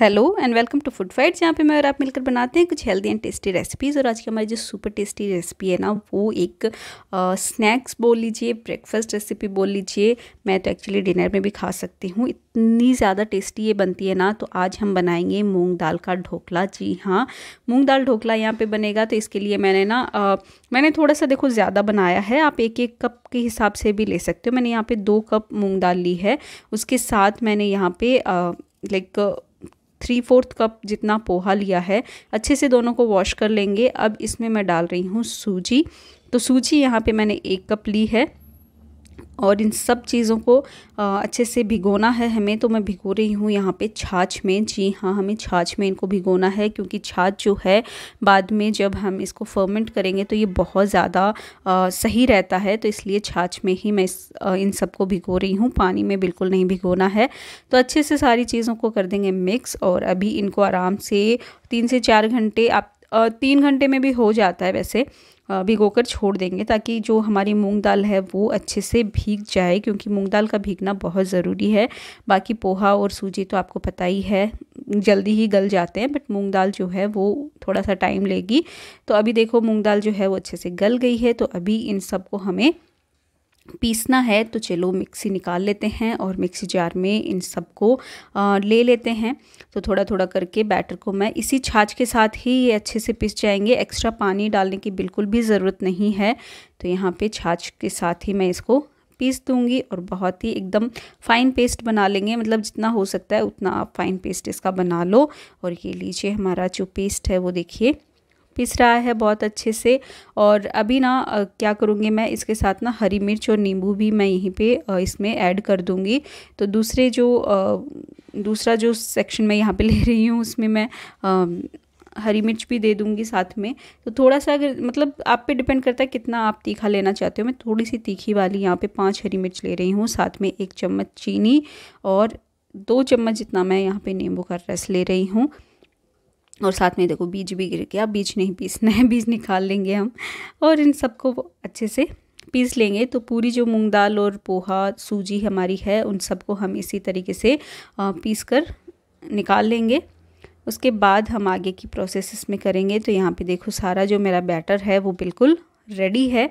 hello and welcome to food fights यहाँ पे मैं और आप मिलकर बनाते हैं कुछ हेल्दी एंड टेस्टी रेसिपीज़ और आज की हमारी जो सुपर टेस्टी रेसिपी है ना वो एक स्नैक्स बोल लीजिए ब्रेकफास्ट रेसिपी बोल लीजिए मैं तो एक्चुअली डिनर में भी खा सकती हूँ इतनी ज़्यादा टेस्टी ये बनती है ना तो आज हम बनाएंगे मूँग दाल का ढोकला जी हाँ मूँग दाल ढोकला यहाँ पर बनेगा तो इसके लिए मैंने ना आ, मैंने थोड़ा सा देखो ज़्यादा बनाया है आप एक एक कप के हिसाब से भी ले सकते हो मैंने यहाँ पर दो कप मूँग दाल ली है उसके साथ मैंने यहाँ पर लाइक थ्री फोर्थ कप जितना पोहा लिया है अच्छे से दोनों को वॉश कर लेंगे अब इसमें मैं डाल रही हूँ सूजी तो सूजी यहाँ पे मैंने एक कप ली है और इन सब चीज़ों को अच्छे से भिगोना है हमें तो मैं भिगो रही हूँ यहाँ पे छाछ में जी हाँ हमें छाछ में इनको भिगोना है क्योंकि छाछ जो है बाद में जब हम इसको फर्मेंट करेंगे तो ये बहुत ज़्यादा सही रहता है तो इसलिए छाछ में ही मैं इस, आ, इन सबको भिगो रही हूँ पानी में बिल्कुल नहीं भिगोना है तो अच्छे से सारी चीज़ों को कर देंगे मिक्स और अभी इनको आराम से तीन से चार घंटे आप तीन घंटे में भी हो जाता है वैसे भिगो कर छोड़ देंगे ताकि जो हमारी मूंग दाल है वो अच्छे से भीग जाए क्योंकि मूंग दाल का भीगना बहुत ज़रूरी है बाकी पोहा और सूजी तो आपको पता ही है जल्दी ही गल जाते हैं बट मूंग दाल जो है वो थोड़ा सा टाइम लेगी तो अभी देखो मूंग दाल जो है वो अच्छे से गल गई है तो अभी इन सबको हमें पीसना है तो चलो मिक्सी निकाल लेते हैं और मिक्सी जार में इन सबको ले लेते हैं तो थोड़ा थोड़ा करके बैटर को मैं इसी छाछ के साथ ही ये अच्छे से पीस जाएंगे एक्स्ट्रा पानी डालने की बिल्कुल भी ज़रूरत नहीं है तो यहाँ पे छाछ के साथ ही मैं इसको पीस दूंगी और बहुत ही एकदम फाइन पेस्ट बना लेंगे मतलब जितना हो सकता है उतना आप फाइन पेस्ट इसका बना लो और ये लीजिए हमारा जो पेस्ट है वो देखिए पिस रहा है बहुत अच्छे से और अभी ना क्या करूँगी मैं इसके साथ ना हरी मिर्च और नींबू भी मैं यहीं पे इसमें ऐड कर दूँगी तो दूसरे जो दूसरा जो सेक्शन मैं यहाँ पे ले रही हूँ उसमें मैं हरी मिर्च भी दे दूँगी साथ में तो थोड़ा सा अगर मतलब आप पे डिपेंड करता है कितना आप तीखा लेना चाहते हो मैं थोड़ी सी तीखी वाली यहाँ पर पाँच हरी मिर्च ले रही हूँ साथ में एक चम्मच चीनी और दो चम्मच जितना मैं यहाँ पे नींबू का रस ले रही हूँ और साथ में देखो बीज भी गिर गया बीज नहीं पीसना है बीज निकाल लेंगे हम और इन सबको अच्छे से पीस लेंगे तो पूरी जो मूंग दाल और पोहा सूजी हमारी है उन सबको हम इसी तरीके से पीस कर निकाल लेंगे उसके बाद हम आगे की प्रोसेस इसमें करेंगे तो यहाँ पे देखो सारा जो मेरा बैटर है वो बिल्कुल रेडी है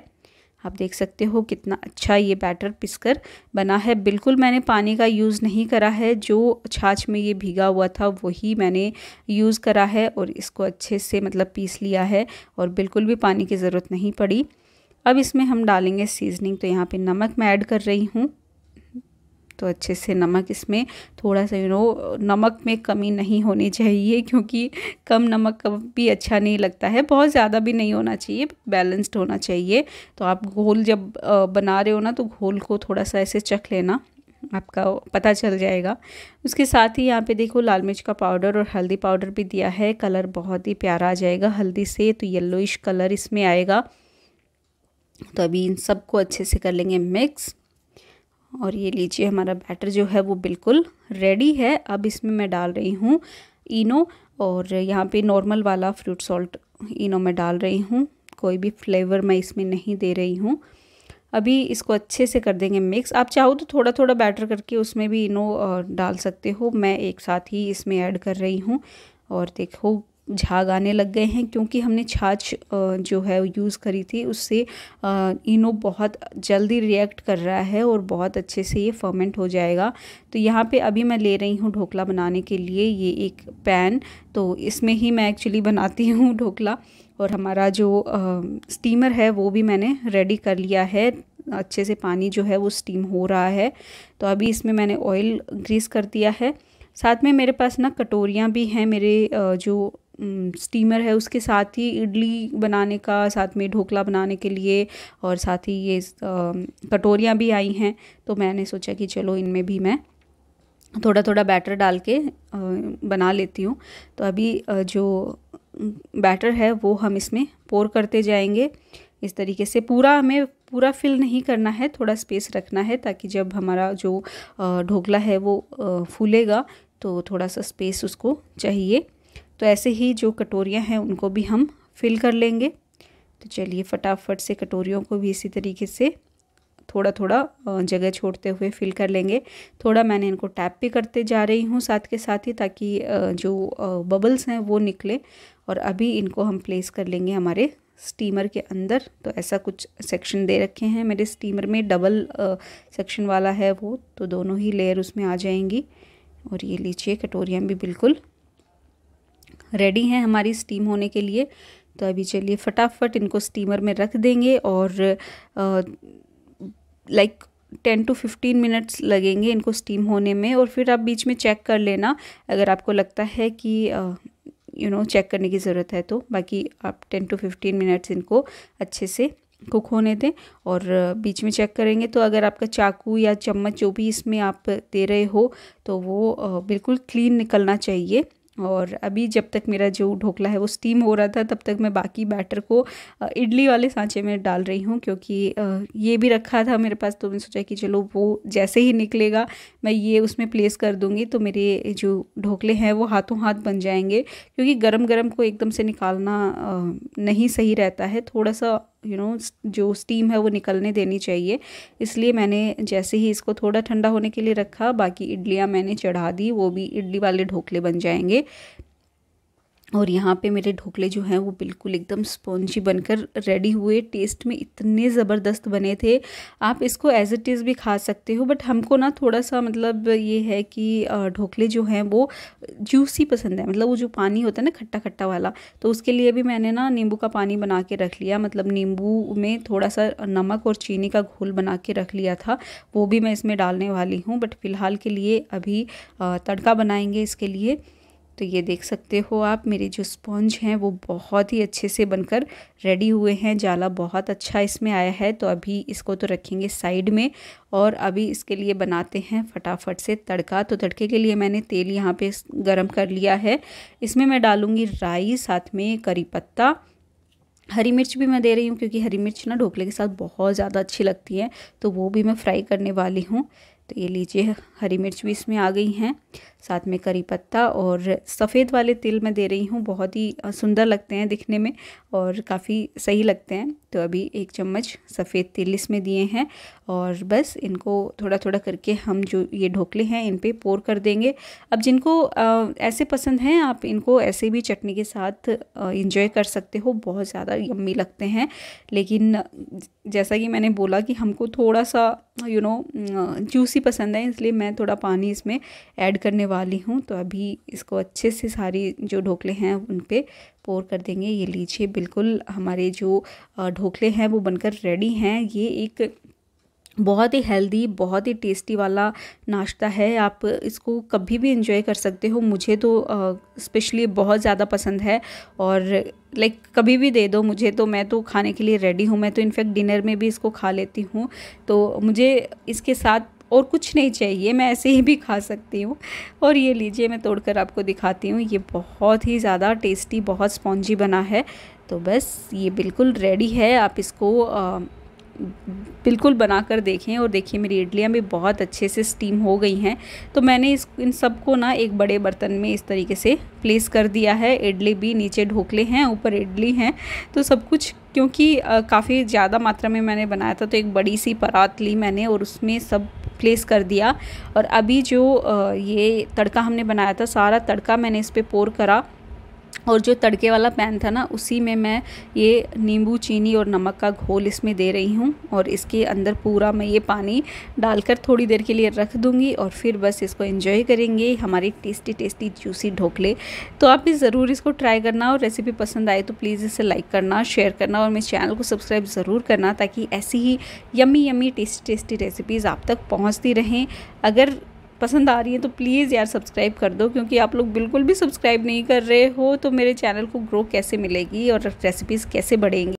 आप देख सकते हो कितना अच्छा ये बैटर पिसकर बना है बिल्कुल मैंने पानी का यूज़ नहीं करा है जो छाछ में ये भीगा हुआ था वही मैंने यूज़ करा है और इसको अच्छे से मतलब पीस लिया है और बिल्कुल भी पानी की ज़रूरत नहीं पड़ी अब इसमें हम डालेंगे सीजनिंग तो यहाँ पे नमक मैं ऐड कर रही हूँ तो अच्छे से नमक इसमें थोड़ा सा यू नो नमक में कमी नहीं होनी चाहिए क्योंकि कम नमक भी अच्छा नहीं लगता है बहुत ज़्यादा भी नहीं होना चाहिए बैलेंस्ड होना चाहिए तो आप घोल जब बना रहे हो ना तो घोल को थोड़ा सा ऐसे चख लेना आपका पता चल जाएगा उसके साथ ही यहाँ पे देखो लाल मिर्च का पाउडर और हल्दी पाउडर भी दिया है कलर बहुत ही प्यारा आ जाएगा हल्दी से तो येलोइश कलर इसमें आएगा तो अभी इन सबको अच्छे से कर लेंगे मिक्स और ये लीजिए हमारा बैटर जो है वो बिल्कुल रेडी है अब इसमें मैं डाल रही हूँ इनो और यहाँ पे नॉर्मल वाला फ्रूट सॉल्ट इनो में डाल रही हूँ कोई भी फ्लेवर मैं इसमें नहीं दे रही हूँ अभी इसको अच्छे से कर देंगे मिक्स आप चाहो तो थोड़ा थोड़ा बैटर करके उसमें भी इनो डाल सकते हो मैं एक साथ ही इसमें ऐड कर रही हूँ और देखो झाग आने लग गए हैं क्योंकि हमने छाछ जो है यूज़ करी थी उससे इनो बहुत जल्दी रिएक्ट कर रहा है और बहुत अच्छे से ये फर्मेंट हो जाएगा तो यहाँ पे अभी मैं ले रही हूँ ढोकला बनाने के लिए ये एक पैन तो इसमें ही मैं एक्चुअली बनाती हूँ ढोकला और हमारा जो स्टीमर है वो भी मैंने रेडी कर लिया है अच्छे से पानी जो है वो स्टीम हो रहा है तो अभी इसमें मैंने ऑयल ग्रीस कर दिया है साथ में मेरे पास ना कटोरियाँ भी हैं मेरे जो स्टीमर है उसके साथ ही इडली बनाने का साथ में ढोकला बनाने के लिए और साथ ही ये कटोरियाँ भी आई हैं तो मैंने सोचा कि चलो इनमें भी मैं थोड़ा थोड़ा बैटर डाल के बना लेती हूँ तो अभी जो बैटर है वो हम इसमें पोर करते जाएंगे इस तरीके से पूरा हमें पूरा फिल नहीं करना है थोड़ा स्पेस रखना है ताकि जब हमारा जो ढोकला है वो फूलेगा तो थोड़ा सा स्पेस उसको चाहिए तो ऐसे ही जो कटोरियाँ हैं उनको भी हम फिल कर लेंगे तो चलिए फटाफट से कटोरियों को भी इसी तरीके से थोड़ा थोड़ा जगह छोड़ते हुए फिल कर लेंगे थोड़ा मैंने इनको टैप भी करते जा रही हूँ साथ के साथ ही ताकि जो बबल्स हैं वो निकले और अभी इनको हम प्लेस कर लेंगे हमारे स्टीमर के अंदर तो ऐसा कुछ सेक्शन दे रखे हैं मेरे स्टीमर में डबल सेक्शन वाला है वो तो दोनों ही लेयर उसमें आ जाएंगी और ये लीजिए कटोरियाँ भी बिल्कुल रेडी हैं हमारी स्टीम होने के लिए तो अभी चलिए फटाफट इनको स्टीमर में रख देंगे और like ten to fifteen minutes लगेंगे इनको स्टीम होने में और फिर आप बीच में चेक कर लेना अगर आपको लगता है कि यू नो चेक करने की ज़रूरत है तो बाकी आप टेन टू फिफ्टीन मिनट्स इनको अच्छे से कुक होने दें और बीच में चेक करेंगे तो अगर आपका चाकू या चम्मच जो भी इसमें आप दे रहे हो तो वो बिल्कुल क्लीन निकलना चाहिए और अभी जब तक मेरा जो ढोकला है वो स्टीम हो रहा था तब तक मैं बाकी बैटर को इडली वाले सांचे में डाल रही हूँ क्योंकि ये भी रखा था मेरे पास तो मैंने सोचा कि चलो वो जैसे ही निकलेगा मैं ये उसमें प्लेस कर दूँगी तो मेरे जो ढोकले हैं वो हाथों हाथ बन जाएंगे क्योंकि गरम गरम को एकदम से निकालना नहीं सही रहता है थोड़ा सा यू नो जो स्टीम है वो निकलने देनी चाहिए इसलिए मैंने जैसे ही इसको थोड़ा ठंडा होने के लिए रखा बाकी इडलियाँ मैंने चढ़ा दी वो भी इडली वाले ढोकले बन जाएंगे और यहाँ पे मेरे ढोकले जो हैं वो बिल्कुल एकदम स्पॉन्जी बनकर रेडी हुए टेस्ट में इतने ज़बरदस्त बने थे आप इसको एज इट इज़ भी खा सकते हो बट हमको ना थोड़ा सा मतलब ये है कि ढोकले जो हैं वो जूसी पसंद है मतलब वो जो पानी होता है ना खट्टा खट्टा वाला तो उसके लिए भी मैंने ना नींबू का पानी बना के रख लिया मतलब नींबू में थोड़ा सा नमक और चीनी का घोल बना के रख लिया था वो भी मैं इसमें डालने वाली हूँ बट फ़िलहाल के लिए अभी तड़का बनाएंगे इसके लिए तो ये देख सकते हो आप मेरे जो स्पॉन्ज हैं वो बहुत ही अच्छे से बनकर रेडी हुए हैं जाला बहुत अच्छा इसमें आया है तो अभी इसको तो रखेंगे साइड में और अभी इसके लिए बनाते हैं फटाफट से तड़का तो तड़के के लिए मैंने तेल यहाँ पे गरम कर लिया है इसमें मैं डालूँगी राई साथ में करी पत्ता हरी मिर्च भी मैं दे रही हूँ क्योंकि हरी मिर्च ना ढोकले के साथ बहुत ज़्यादा अच्छी लगती है तो वो भी मैं फ्राई करने वाली हूँ तो ये लीजिए हरी मिर्च भी इसमें आ गई हैं साथ में करी पत्ता और सफ़ेद वाले तिल मैं दे रही हूँ बहुत ही सुंदर लगते हैं दिखने में और काफ़ी सही लगते हैं तो अभी एक चम्मच सफ़ेद तिल इसमें दिए हैं और बस इनको थोड़ा थोड़ा करके हम जो ये ढोकले हैं इन पर पोर कर देंगे अब जिनको ऐसे पसंद हैं आप इनको ऐसे भी चटनी के साथ इंजॉय कर सकते हो बहुत ज़्यादा यम्मी लगते हैं लेकिन जैसा कि मैंने बोला कि हमको थोड़ा सा यू नो जूसी पसंद है इसलिए मैं थोड़ा पानी इसमें ऐड करने वाली हूँ तो अभी इसको अच्छे से सारी जो ढोकले हैं उन पर पोर कर देंगे ये लीजिए बिल्कुल हमारे जो ढोकले हैं वो बनकर रेडी हैं ये एक बहुत ही हेल्दी बहुत ही टेस्टी वाला नाश्ता है आप इसको कभी भी इंजॉय कर सकते हो मुझे तो स्पेशली बहुत ज़्यादा पसंद है और लाइक कभी भी दे दो मुझे तो मैं तो खाने के लिए रेडी हूँ मैं तो इनफैक्ट डिनर में भी इसको खा लेती हूँ तो मुझे इसके साथ और कुछ नहीं चाहिए मैं ऐसे ही भी खा सकती हूँ और ये लीजिए मैं तोड़कर आपको दिखाती हूँ ये बहुत ही ज़्यादा टेस्टी बहुत स्पॉन्जी बना है तो बस ये बिल्कुल रेडी है आप इसको आ, बिल्कुल बना कर देखें और देखिए मेरी इडलियाँ भी बहुत अच्छे से स्टीम हो गई हैं तो मैंने इस इन सबको ना एक बड़े बर्तन में इस तरीके से प्लेस कर दिया है इडली भी नीचे ढोकले हैं ऊपर इडली हैं तो सब कुछ क्योंकि काफ़ी ज़्यादा मात्रा में मैंने बनाया था तो एक बड़ी सी परात ली मैंने और उसमें सब प्लेस कर दिया और अभी जो ये तड़का हमने बनाया था सारा तड़का मैंने इस पर पोर करा और जो तड़के वाला पैन था ना उसी में मैं ये नींबू चीनी और नमक का घोल इसमें दे रही हूँ और इसके अंदर पूरा मैं ये पानी डालकर थोड़ी देर के लिए रख दूँगी और फिर बस इसको एंजॉय करेंगे हमारे टेस्टी टेस्टी जूसी ढोकले तो आप भी ज़रूर इसको ट्राई करना और रेसिपी पसंद आए तो प्लीज़ इसे लाइक करना शेयर करना और मेरे चैनल को सब्सक्राइब ज़रूर करना ताकि ऐसी ही yummy yummy tasty tasty recipes आप तक पहुँचती रहें अगर पसंद आ रही है तो प्लीज़ यार सब्सक्राइब कर दो क्योंकि आप लोग बिल्कुल भी सब्सक्राइब नहीं कर रहे हो तो मेरे चैनल को ग्रो कैसे मिलेगी और रेसिपीज़ कैसे बढ़ेंगी